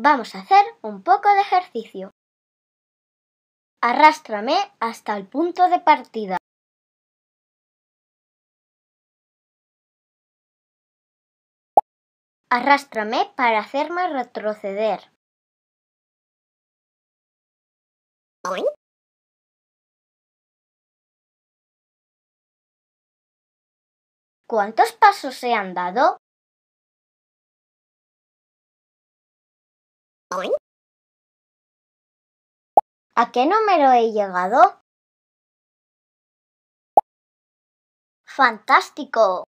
Vamos a hacer un poco de ejercicio. Arrástrame hasta el punto de partida. Arrástrame para hacerme retroceder. ¿Cuántos pasos se han dado? ¿A qué número he llegado? ¡Fantástico!